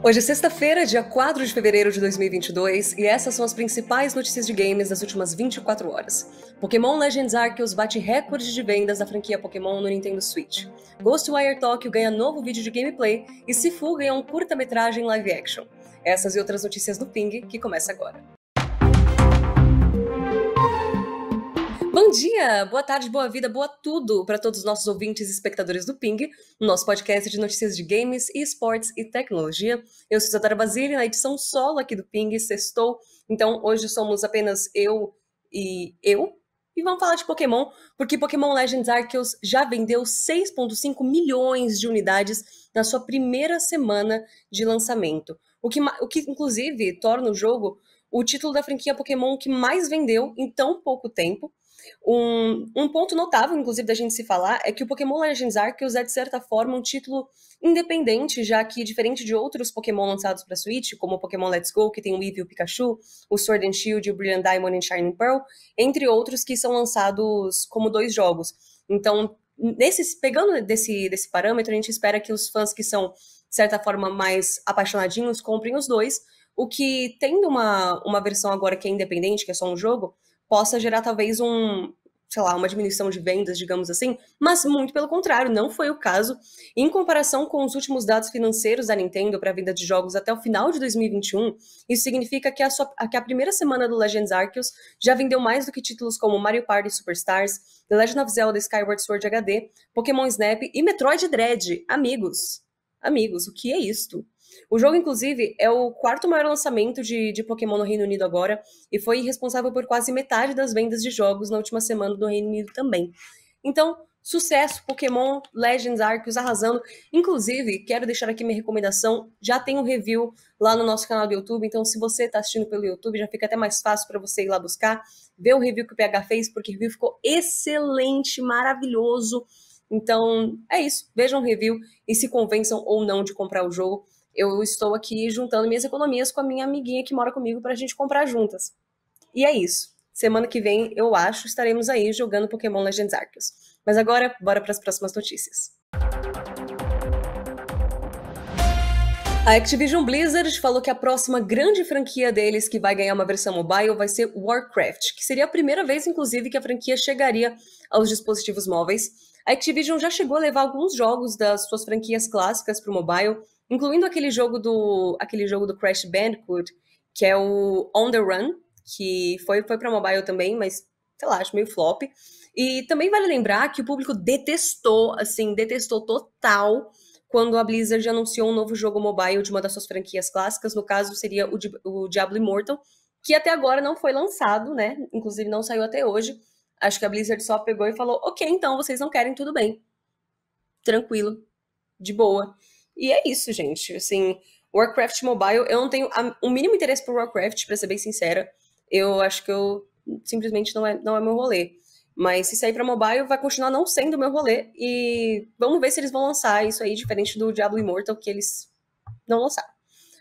Hoje é sexta-feira, dia 4 de fevereiro de 2022, e essas são as principais notícias de games das últimas 24 horas. Pokémon Legends Arceus bate recorde de vendas da franquia Pokémon no Nintendo Switch. Ghostwire Tokyo ganha novo vídeo de gameplay e Sifu ganha um curta-metragem live action. Essas e outras notícias do Ping, que começa agora. Bom dia, boa tarde, boa vida, boa tudo para todos os nossos ouvintes e espectadores do Ping, nosso podcast de notícias de games, esportes e tecnologia. Eu sou Zatara Basile, na edição solo aqui do Ping, sextou. Então, hoje somos apenas eu e eu, e vamos falar de Pokémon, porque Pokémon Legends Arceus já vendeu 6,5 milhões de unidades na sua primeira semana de lançamento. O que, o que, inclusive, torna o jogo o título da franquia Pokémon que mais vendeu em tão pouco tempo. Um, um ponto notável, inclusive, da gente se falar é que o Pokémon Legends Arceus é, de certa forma, um título independente, já que, diferente de outros Pokémon lançados para Switch, como o Pokémon Let's Go, que tem o Eevee e o Pikachu, o Sword and Shield, o Brilliant Diamond e Shining Pearl, entre outros que são lançados como dois jogos. Então, nesses, pegando desse, desse parâmetro, a gente espera que os fãs que são, de certa forma, mais apaixonadinhos comprem os dois, o que, tendo uma, uma versão agora que é independente, que é só um jogo, possa gerar talvez um, sei lá, uma diminuição de vendas, digamos assim, mas muito pelo contrário, não foi o caso. Em comparação com os últimos dados financeiros da Nintendo para a venda de jogos até o final de 2021, isso significa que a, sua, que a primeira semana do Legends Arceus já vendeu mais do que títulos como Mario Party Superstars, The Legend of Zelda Skyward Sword HD, Pokémon Snap e Metroid Dread. Amigos, amigos, o que é isto? O jogo, inclusive, é o quarto maior lançamento de, de Pokémon no Reino Unido agora e foi responsável por quase metade das vendas de jogos na última semana do Reino Unido também. Então, sucesso, Pokémon Legends Arceus arrasando. Inclusive, quero deixar aqui minha recomendação, já tem um review lá no nosso canal do YouTube, então se você está assistindo pelo YouTube, já fica até mais fácil para você ir lá buscar, ver o review que o PH fez, porque o review ficou excelente, maravilhoso. Então, é isso. Vejam o review e se convençam ou não de comprar o jogo eu estou aqui juntando minhas economias com a minha amiguinha que mora comigo para a gente comprar juntas. E é isso. Semana que vem, eu acho, estaremos aí jogando Pokémon Legends Arceus. Mas agora, bora para as próximas notícias. A Activision Blizzard falou que a próxima grande franquia deles que vai ganhar uma versão mobile vai ser Warcraft, que seria a primeira vez, inclusive, que a franquia chegaria aos dispositivos móveis. A Activision já chegou a levar alguns jogos das suas franquias clássicas para o mobile, incluindo aquele jogo do aquele jogo do Crash Bandicoot, que é o On the Run, que foi foi para mobile também, mas sei lá, acho meio flop. E também vale lembrar que o público detestou, assim, detestou total quando a Blizzard anunciou um novo jogo mobile de uma das suas franquias clássicas, no caso seria o, Di o Diablo Immortal, que até agora não foi lançado, né? Inclusive não saiu até hoje. Acho que a Blizzard só pegou e falou: "OK, então vocês não querem, tudo bem. Tranquilo, de boa. E é isso, gente. Assim, Warcraft Mobile, eu não tenho o um mínimo interesse por Warcraft, para ser bem sincera. Eu acho que eu simplesmente não é, não é meu rolê. Mas se sair para mobile, vai continuar não sendo meu rolê. E vamos ver se eles vão lançar isso aí, diferente do Diablo Immortal, que eles não lançaram.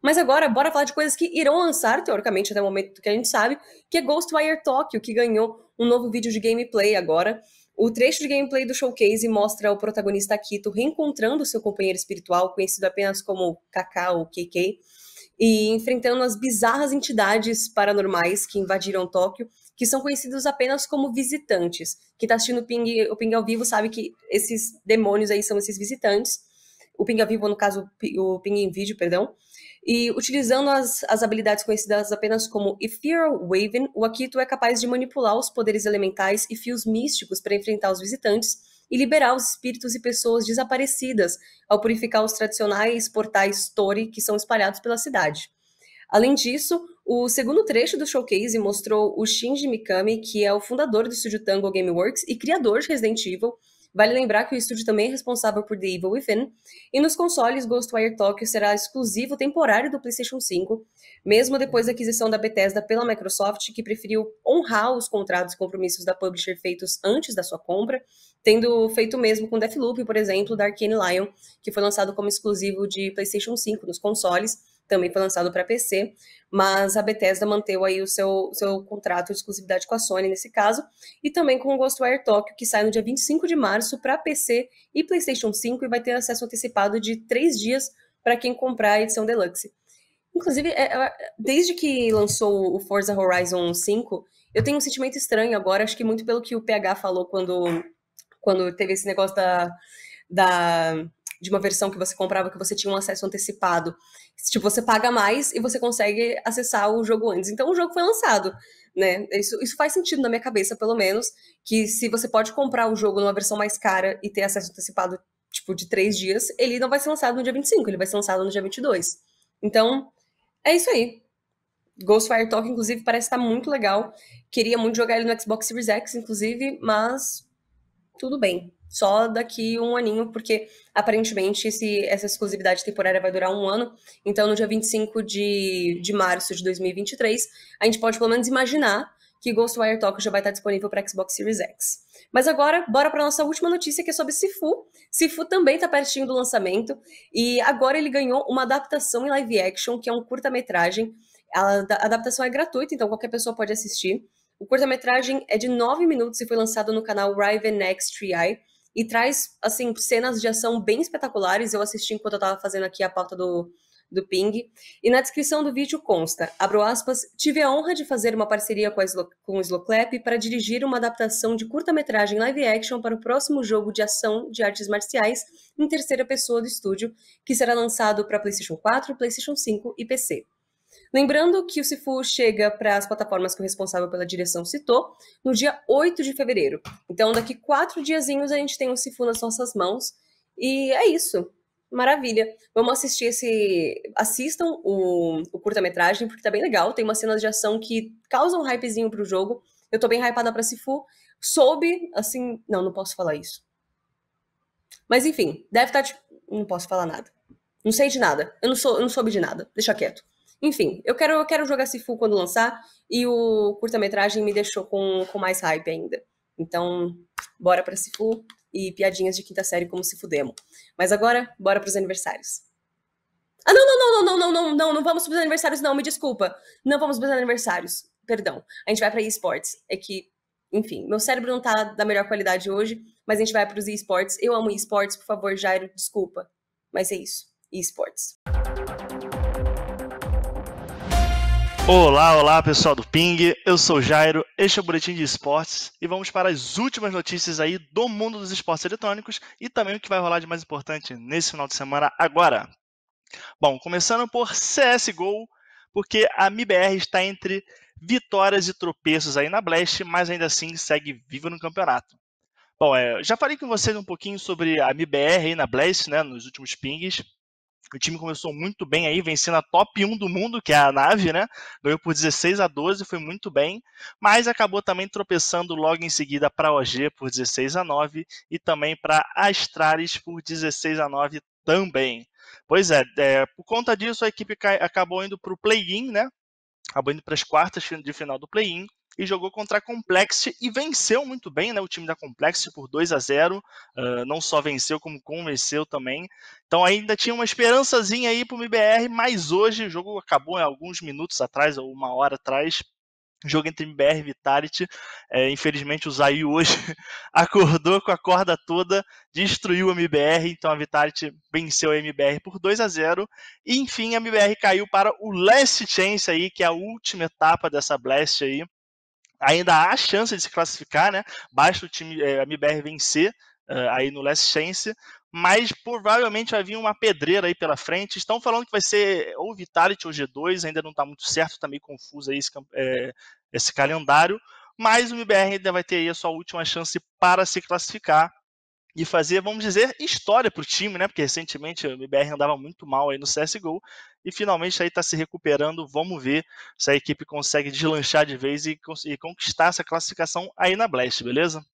Mas agora, bora falar de coisas que irão lançar, teoricamente, até o momento que a gente sabe, que é Ghostwire Tokyo, que ganhou um novo vídeo de gameplay agora. O trecho de gameplay do showcase mostra o protagonista Akito reencontrando seu companheiro espiritual, conhecido apenas como Kaká ou KK, e enfrentando as bizarras entidades paranormais que invadiram Tóquio, que são conhecidos apenas como visitantes. Quem está assistindo o Ping, o Ping ao vivo sabe que esses demônios aí são esses visitantes. O Ping ao vivo, no caso, o Ping em vídeo, perdão. E utilizando as, as habilidades conhecidas apenas como Ethereal Waven, o Akito é capaz de manipular os poderes elementais e fios místicos para enfrentar os visitantes e liberar os espíritos e pessoas desaparecidas ao purificar os tradicionais portais Tori que são espalhados pela cidade. Além disso, o segundo trecho do showcase mostrou o Shinji Mikami, que é o fundador do estúdio Tango Gameworks e criador de Resident Evil, Vale lembrar que o estúdio também é responsável por The Evil Within, e nos consoles, Ghostwire Tokyo será exclusivo temporário do PlayStation 5, mesmo depois da aquisição da Bethesda pela Microsoft, que preferiu honrar os contratos e compromissos da publisher feitos antes da sua compra, tendo feito mesmo com Deathloop, por exemplo, da Arcane Lion, que foi lançado como exclusivo de PlayStation 5 nos consoles também foi lançado para PC, mas a Bethesda manteve aí o seu, seu contrato de exclusividade com a Sony nesse caso, e também com o Ghostwire Tokyo, que sai no dia 25 de março para PC e PlayStation 5 e vai ter acesso antecipado de três dias para quem comprar a edição deluxe. Inclusive, é, é, desde que lançou o Forza Horizon 5, eu tenho um sentimento estranho agora, acho que muito pelo que o PH falou quando, quando teve esse negócio da, da de uma versão que você comprava que você tinha um acesso antecipado. Tipo, você paga mais e você consegue acessar o jogo antes. Então o jogo foi lançado, né? Isso, isso faz sentido na minha cabeça, pelo menos, que se você pode comprar o jogo numa versão mais cara e ter acesso antecipado, tipo, de três dias, ele não vai ser lançado no dia 25, ele vai ser lançado no dia 22. Então, é isso aí. Ghostfire Talk, inclusive, parece estar muito legal. Queria muito jogar ele no Xbox Series X, inclusive, mas tudo bem só daqui um aninho, porque aparentemente esse, essa exclusividade temporária vai durar um ano. Então, no dia 25 de, de março de 2023, a gente pode pelo menos imaginar que Ghostwire Tokyo já vai estar disponível para Xbox Series X. Mas agora, bora para nossa última notícia que é sobre Sifu. Sifu também está pertinho do lançamento e agora ele ganhou uma adaptação em live action, que é um curta-metragem. A adaptação é gratuita, então qualquer pessoa pode assistir. O curta-metragem é de 9 minutos e foi lançado no canal Riven X 3 e traz, assim, cenas de ação bem espetaculares. Eu assisti enquanto eu tava fazendo aqui a pauta do, do Ping. E na descrição do vídeo consta, abro aspas, tive a honra de fazer uma parceria com, a Slo, com o Sloclap para dirigir uma adaptação de curta-metragem live action para o próximo jogo de ação de artes marciais em terceira pessoa do estúdio, que será lançado para PlayStation 4, PlayStation 5 e PC. Lembrando que o Cifu chega para as plataformas que o responsável pela direção citou no dia 8 de fevereiro. Então, daqui quatro diazinhos a gente tem o Cifu nas nossas mãos. E é isso. Maravilha. Vamos assistir esse. Assistam o, o curta-metragem, porque tá bem legal. Tem uma cena de ação que causa um hypezinho pro jogo. Eu tô bem hypada pra Sifu. Soube, assim. Não, não posso falar isso. Mas enfim, deve estar. Tá, tipo... Não posso falar nada. Não sei de nada. Eu não, sou, eu não soube de nada. Deixa quieto. Enfim, eu quero, eu quero jogar Sifu quando lançar e o curta-metragem me deixou com, com mais hype ainda. Então, bora para Sifu e piadinhas de quinta série como Sifu Demo. Mas agora, bora pros aniversários. Ah, não, não, não, não, não, não, não, não vamos pros aniversários, não, me desculpa. Não vamos pros aniversários, perdão. A gente vai para eSports É que, enfim, meu cérebro não tá da melhor qualidade hoje, mas a gente vai pros eSports Eu amo eSports por favor, Jairo, desculpa. Mas é isso, Música Olá, olá pessoal do Ping, eu sou Jairo, este é o Boletim de Esportes e vamos para as últimas notícias aí do mundo dos esportes eletrônicos e também o que vai rolar de mais importante nesse final de semana agora. Bom, começando por CSGO, porque a MIBR está entre vitórias e tropeços aí na Blast, mas ainda assim segue viva no campeonato. Bom, é, já falei com vocês um pouquinho sobre a MIBR aí na Blast, né, nos últimos pings, o time começou muito bem aí, vencendo a top 1 do mundo, que é a nave, né? Ganhou por 16 a 12, foi muito bem, mas acabou também tropeçando logo em seguida para a OG por 16 a 9 e também para Astralis por 16 a 9 também. Pois é, é, por conta disso a equipe acabou indo para o play-in, né? Acabou indo para as quartas de final do play-in e jogou contra a Complexity e venceu muito bem, né? O time da Complexity por 2 a 0 uh, não só venceu, como convenceu também. Então ainda tinha uma esperançazinha aí para o MBR, mas hoje o jogo acabou em né, alguns minutos atrás, ou uma hora atrás. Jogo entre MBR e Vitality. É, infelizmente o Zayu hoje acordou com a corda toda, destruiu a MBR, então a Vitality venceu a MBR por 2 a 0 e enfim a MBR caiu para o Last Chance aí, que é a última etapa dessa Blast aí ainda há a chance de se classificar, né? Basta o time, é, a MBR vencer uh, aí no Last Chance, mas provavelmente vai vir uma pedreira aí pela frente. Estão falando que vai ser ou Vitality ou G2, ainda não está muito certo, está meio confuso aí esse, é, esse calendário, mas o MBR ainda vai ter aí a sua última chance para se classificar e fazer, vamos dizer, história para o time, né? Porque recentemente o MBR andava muito mal aí no CSGO e finalmente aí está se recuperando. Vamos ver se a equipe consegue deslanchar de vez e, e conquistar essa classificação aí na Blast, beleza?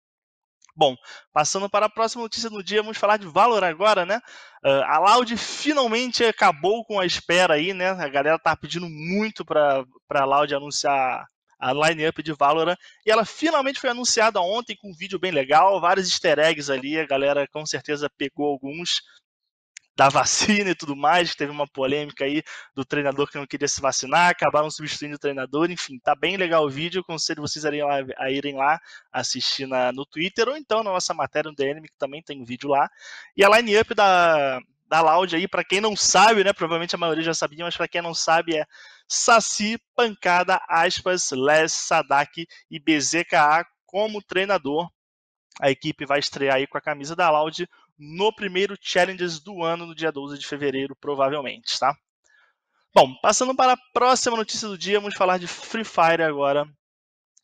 Bom, passando para a próxima notícia do dia, vamos falar de Valor agora, né? Uh, a Loud finalmente acabou com a espera aí, né? A galera tá pedindo muito para a Loud anunciar a line-up de Valorant. E ela finalmente foi anunciada ontem com um vídeo bem legal, vários easter eggs ali, a galera com certeza pegou alguns da vacina e tudo mais, teve uma polêmica aí do treinador que não queria se vacinar, acabaram substituindo o treinador, enfim, tá bem legal o vídeo, conselho vocês a irem lá, a irem lá assistir na, no Twitter ou então na nossa matéria no DM, que também tem um vídeo lá. E a line-up da, da Loud aí, para quem não sabe, né, provavelmente a maioria já sabia, mas para quem não sabe é Saci, Pancada, Aspas, Les, Sadak e BZKA como treinador. A equipe vai estrear aí com a camisa da Loud no primeiro Challenges do ano, no dia 12 de fevereiro, provavelmente, tá? Bom, passando para a próxima notícia do dia, vamos falar de Free Fire agora,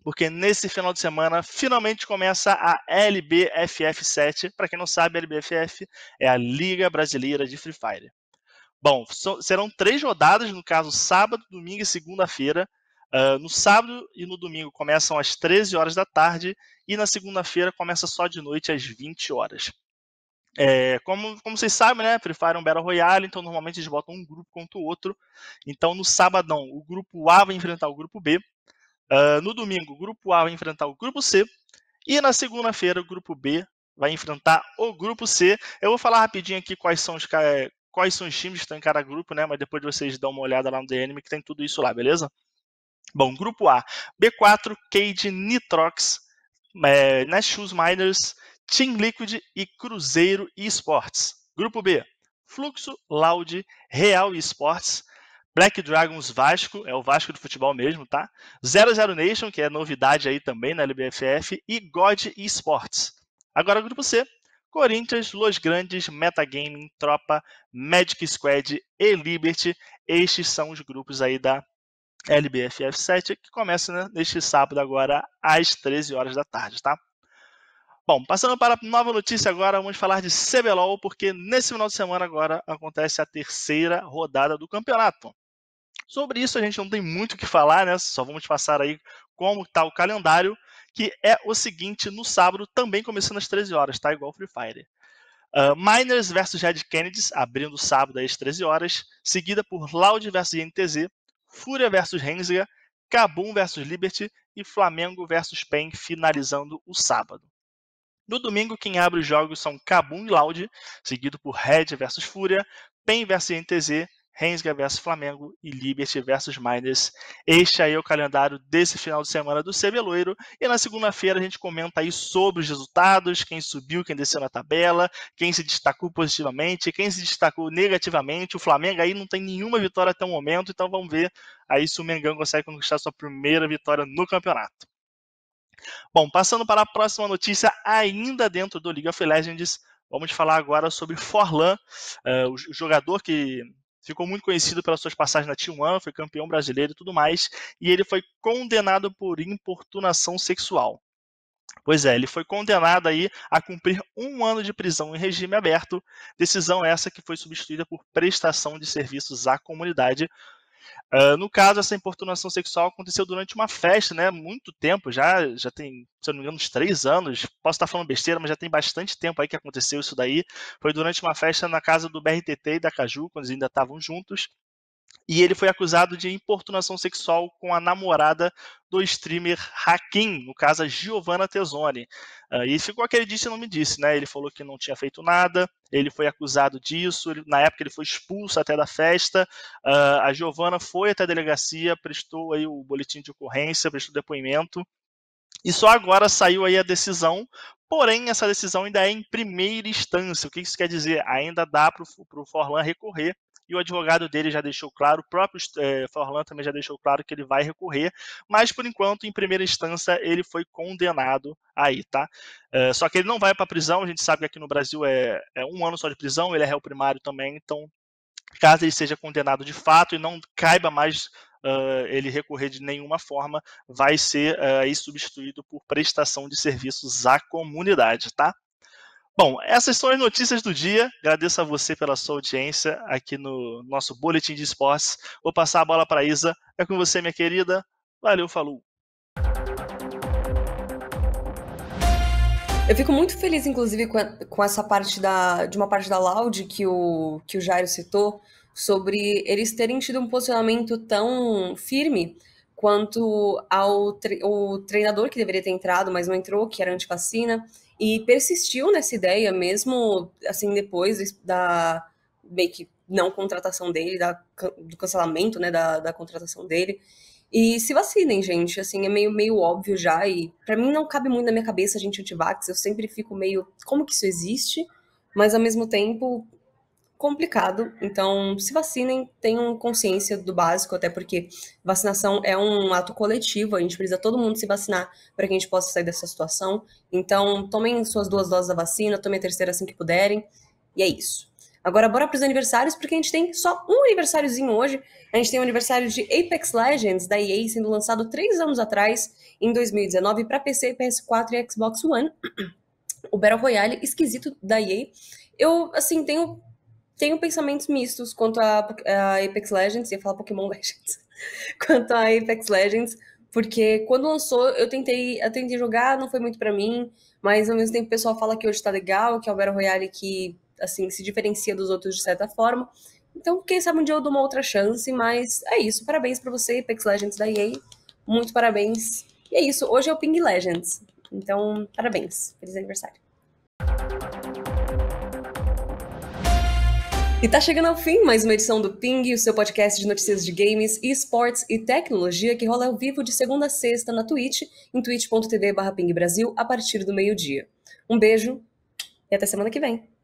porque nesse final de semana finalmente começa a LBFF7. Para quem não sabe, a LBFF é a Liga Brasileira de Free Fire. Bom, so, serão três rodadas, no caso, sábado, domingo e segunda-feira. Uh, no sábado e no domingo começam às 13 horas da tarde e na segunda-feira começa só de noite às 20 horas. É, como, como vocês sabem, né? Free Fire é um Battle Royale, então normalmente eles botam um grupo contra o outro. Então no sabadão o grupo A vai enfrentar o grupo B. Uh, no domingo o grupo A vai enfrentar o grupo C. E na segunda-feira o grupo B vai enfrentar o grupo C. Eu vou falar rapidinho aqui quais são os quais são os times que estão em cada grupo, né? Mas depois vocês dão uma olhada lá no DNM que tem tudo isso lá, beleza? Bom, grupo A, B4, Cade, Nitrox, é, Miners, Team Liquid e Cruzeiro Esports. Grupo B, Fluxo, Loud, Real Esports, Black Dragons Vasco, é o Vasco do futebol mesmo, tá? 00 Nation, que é novidade aí também na LBFF, e God Esports. Agora grupo C, Corinthians, Los Grandes, Metagaming, Tropa, Magic Squad e Liberty. Estes são os grupos aí da LBFF7, que começa né, neste sábado agora às 13 horas da tarde, tá? Bom, passando para a nova notícia agora, vamos falar de CBLOL, porque nesse final de semana agora acontece a terceira rodada do campeonato. Sobre isso a gente não tem muito o que falar, né? Só vamos passar aí como está o calendário que é o seguinte, no sábado, também começando às 13 horas, tá? Igual Free Fire. Uh, Miners versus Red Kennedys, abrindo sábado às 13 horas, seguida por Loud versus NTZ, Fúria versus Hensga, Kabum versus Liberty e Flamengo versus PEN, finalizando o sábado. No domingo, quem abre os jogos são Kabum e Loud, seguido por Red versus Fúria, PEN versus NTZ Rensga versus Flamengo e Liberty versus Miners. Este aí é o calendário desse final de semana do Cebeloiro. E na segunda-feira a gente comenta aí sobre os resultados, quem subiu, quem desceu na tabela, quem se destacou positivamente, quem se destacou negativamente. O Flamengo aí não tem nenhuma vitória até o momento, então vamos ver aí se o Mengão consegue conquistar sua primeira vitória no campeonato. Bom, passando para a próxima notícia, ainda dentro do League of Legends, vamos falar agora sobre Forlan, uh, o jogador que ficou muito conhecido pelas suas passagens na T1, foi campeão brasileiro e tudo mais, e ele foi condenado por importunação sexual. Pois é, ele foi condenado aí a cumprir um ano de prisão em regime aberto, decisão essa que foi substituída por prestação de serviços à comunidade, Uh, no caso, essa importunação sexual aconteceu durante uma festa, né? Muito tempo já, já tem, se eu não me engano, uns três anos. Posso estar falando besteira, mas já tem bastante tempo aí que aconteceu isso daí. Foi durante uma festa na casa do BRTT e da Caju, quando eles ainda estavam juntos e ele foi acusado de importunação sexual com a namorada do streamer Hakim, no caso a Giovanna Tesoni. Uh, ah, e ficou aquele disse não me disse, né? Ele falou que não tinha feito nada, ele foi acusado disso, ele, na época ele foi expulso até da festa. Uh, a Giovanna foi até a delegacia, prestou aí o boletim de ocorrência, prestou depoimento. E só agora saiu aí a decisão, porém essa decisão ainda é em primeira instância. O que isso quer dizer? Ainda dá para o Forlan recorrer e o advogado dele já deixou claro, o próprio é, Forlan também já deixou claro que ele vai recorrer, mas por enquanto, em primeira instância, ele foi condenado aí, tá? É, só que ele não vai para prisão, a gente sabe que aqui no Brasil é, é um ano só de prisão, ele é réu primário também, então caso ele seja condenado de fato e não caiba mais uh, ele recorrer de nenhuma forma, vai ser uh, substituído por prestação de serviços à comunidade, tá? Bom, essas são as notícias do dia. Agradeço a você pela sua audiência aqui no nosso Boletim de Esportes. Vou passar a bola para Isa. É com você, minha querida. Valeu, falou. Eu fico muito feliz, inclusive, com, a, com essa parte da, de uma parte da Loud que o, que o Jairo citou, sobre eles terem tido um posicionamento tão firme quanto ao tre o treinador que deveria ter entrado, mas não entrou, que era antivacina. vacina e persistiu nessa ideia mesmo assim depois da meio que não contratação dele, da, do cancelamento, né, da, da contratação dele. E se vacinem, gente, assim, é meio, meio óbvio já, e para mim não cabe muito na minha cabeça a gente antivax, eu sempre fico meio, como que isso existe? Mas ao mesmo tempo, complicado. Então, se vacinem, tenham consciência do básico, até porque vacinação é um ato coletivo, a gente precisa todo mundo se vacinar para que a gente possa sair dessa situação. Então, tomem suas duas doses da vacina, tomem a terceira assim que puderem. E é isso. Agora, bora para os aniversários, porque a gente tem só um aniversáriozinho hoje. A gente tem o aniversário de Apex Legends, da EA, sendo lançado três anos atrás, em 2019, para PC, PS4 e Xbox One. O Battle Royale esquisito da EA. Eu, assim, tenho tenho pensamentos mistos quanto a, a Apex Legends, ia falar Pokémon Legends, quanto a Apex Legends, porque quando lançou eu tentei, eu tentei jogar, não foi muito para mim, mas ao mesmo tempo o pessoal fala que hoje tá legal, que é o Battle Royale que assim se diferencia dos outros de certa forma. Então, quem sabe um dia eu dou uma outra chance, mas é isso. Parabéns para você, Apex Legends da EA. Muito parabéns. E é isso, hoje é o Ping Legends. Então, parabéns. Feliz aniversário. E tá chegando ao fim mais uma edição do Ping, o seu podcast de notícias de games, esportes e tecnologia que rola ao vivo de segunda a sexta na Twitch, em twitch.tv/pingbrasil a partir do meio-dia. Um beijo e até semana que vem.